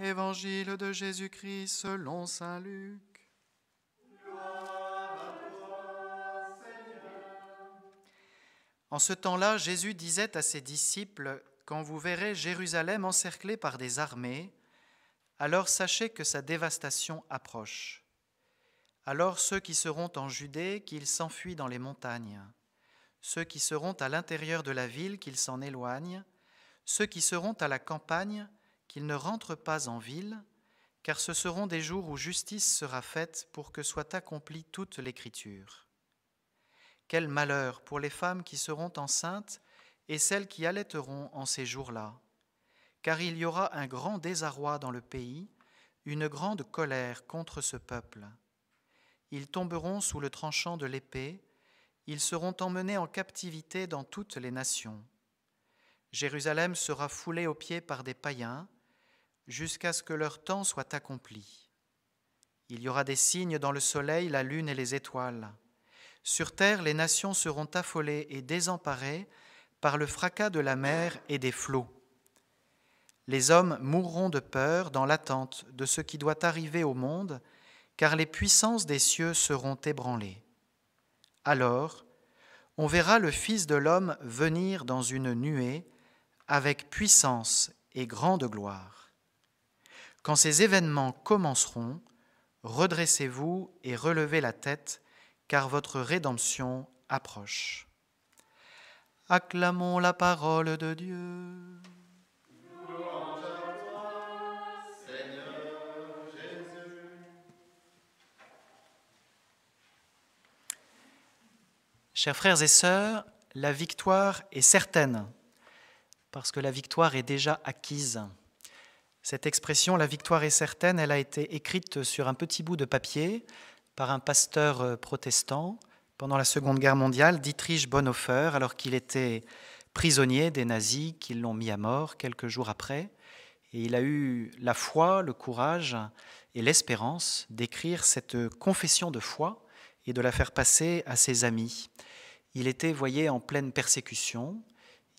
Évangile de Jésus-Christ selon Saint Luc. En ce temps-là, Jésus disait à ses disciples, Quand vous verrez Jérusalem encerclée par des armées, alors sachez que sa dévastation approche. Alors ceux qui seront en Judée, qu'ils s'enfuient dans les montagnes. Ceux qui seront à l'intérieur de la ville, qu'ils s'en éloignent. Ceux qui seront à la campagne, qu'ils ne rentrent pas en ville, car ce seront des jours où justice sera faite pour que soit accomplie toute l'Écriture. Quel malheur pour les femmes qui seront enceintes et celles qui allaiteront en ces jours-là, car il y aura un grand désarroi dans le pays, une grande colère contre ce peuple. Ils tomberont sous le tranchant de l'épée, ils seront emmenés en captivité dans toutes les nations. Jérusalem sera foulée aux pieds par des païens, jusqu'à ce que leur temps soit accompli. Il y aura des signes dans le soleil, la lune et les étoiles. Sur terre, les nations seront affolées et désemparées par le fracas de la mer et des flots. Les hommes mourront de peur dans l'attente de ce qui doit arriver au monde, car les puissances des cieux seront ébranlées. Alors, on verra le Fils de l'homme venir dans une nuée avec puissance et grande gloire. Quand ces événements commenceront, redressez-vous et relevez la tête, car votre rédemption approche. Acclamons la parole de Dieu. Chers frères et sœurs, la victoire est certaine, parce que la victoire est déjà acquise. Cette expression, la victoire est certaine, elle a été écrite sur un petit bout de papier par un pasteur euh, protestant pendant la Seconde Guerre mondiale, Dietrich Bonhoeffer, alors qu'il était prisonnier des nazis qui l'ont mis à mort quelques jours après. Et il a eu la foi, le courage et l'espérance d'écrire cette confession de foi et de la faire passer à ses amis. Il était, voyez, en pleine persécution.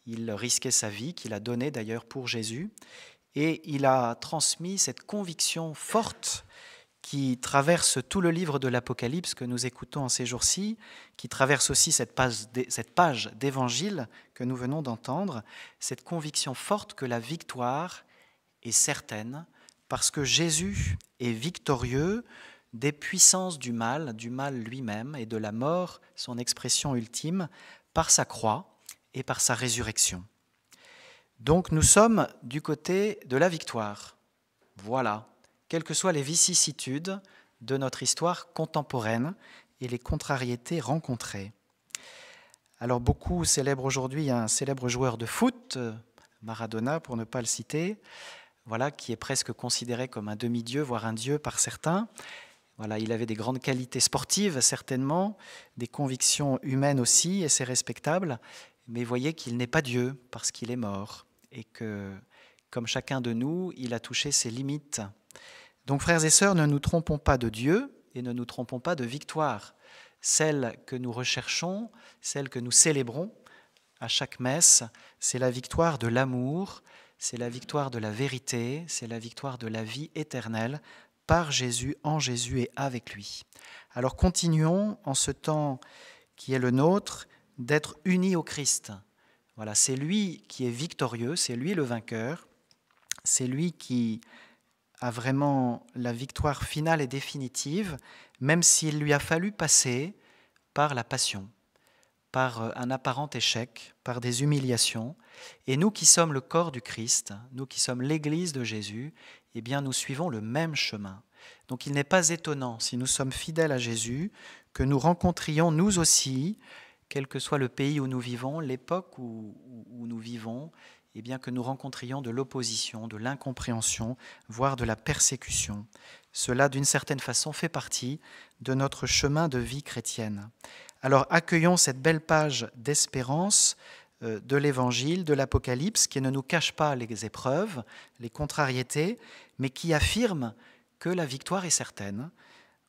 Il risquait sa vie, qu'il a donnée d'ailleurs pour Jésus et il a transmis cette conviction forte qui traverse tout le livre de l'Apocalypse que nous écoutons en ces jours-ci, qui traverse aussi cette page d'évangile que nous venons d'entendre, cette conviction forte que la victoire est certaine, parce que Jésus est victorieux des puissances du mal, du mal lui-même et de la mort, son expression ultime, par sa croix et par sa résurrection. Donc nous sommes du côté de la victoire. Voilà, quelles que soient les vicissitudes de notre histoire contemporaine et les contrariétés rencontrées. Alors beaucoup célèbrent aujourd'hui un célèbre joueur de foot, Maradona pour ne pas le citer, voilà, qui est presque considéré comme un demi-dieu, voire un dieu par certains. Voilà, il avait des grandes qualités sportives, certainement, des convictions humaines aussi, et c'est respectable. Mais voyez qu'il n'est pas Dieu parce qu'il est mort et que, comme chacun de nous, il a touché ses limites. Donc frères et sœurs, ne nous trompons pas de Dieu et ne nous trompons pas de victoire, celle que nous recherchons, celle que nous célébrons à chaque messe, c'est la victoire de l'amour, c'est la victoire de la vérité, c'est la victoire de la vie éternelle par Jésus, en Jésus et avec lui. Alors continuons en ce temps qui est le nôtre d'être unis au Christ, voilà, c'est lui qui est victorieux, c'est lui le vainqueur, c'est lui qui a vraiment la victoire finale et définitive, même s'il lui a fallu passer par la passion, par euh, un apparent échec, par des humiliations. Et nous qui sommes le corps du Christ, nous qui sommes l'Église de Jésus, eh bien nous suivons le même chemin. Donc il n'est pas étonnant, si nous sommes fidèles à Jésus, que nous rencontrions nous aussi quel que soit le pays où nous vivons, l'époque où, nous vivons, et eh bien que nous rencontrions de l'opposition, de l'incompréhension, voire de la persécution. Cela, d'une certaine façon, fait partie de notre chemin de vie chrétienne. Alors accueillons cette belle page d'espérance euh, de l'Évangile, de l'Apocalypse, qui ne nous cache pas les épreuves, les contrariétés, mais qui affirme que la victoire est certaine,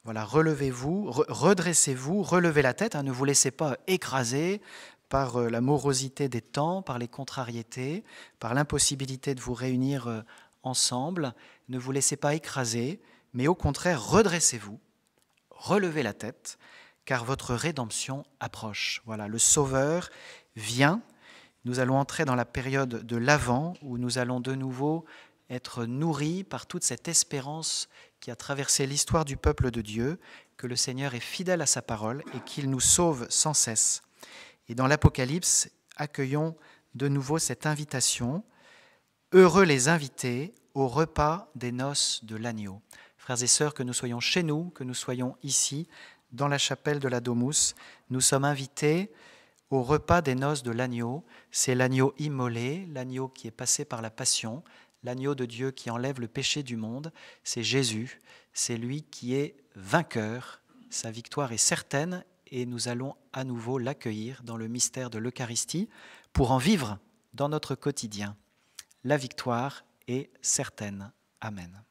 voilà, relevez-vous, redressez-vous, relevez la tête, hein, ne vous laissez pas écraser par euh, la morosité des temps, par les contrariétés, par l'impossibilité de vous réunir euh, ensemble. Ne vous laissez pas écraser, mais au contraire, redressez-vous, relevez la tête, car votre rédemption approche. Voilà, le Sauveur vient. Nous allons entrer dans la période de l'Avent, où nous allons de nouveau être nourris par toute cette espérance qui a traversé l'histoire du peuple de Dieu, que le Seigneur est fidèle à sa parole et qu'il nous sauve sans cesse. Et dans l'Apocalypse, accueillons de nouveau cette invitation. Heureux les invités au repas des noces de l'agneau. Frères et sœurs, que nous soyons chez nous, que nous soyons ici, dans la chapelle de la Domus, nous sommes invités au repas des noces de l'agneau. C'est l'agneau immolé, l'agneau qui est passé par la passion, l'agneau de Dieu qui enlève le péché du monde, c'est Jésus, c'est lui qui est vainqueur, sa victoire est certaine et nous allons à nouveau l'accueillir dans le mystère de l'Eucharistie pour en vivre dans notre quotidien. La victoire est certaine. Amen.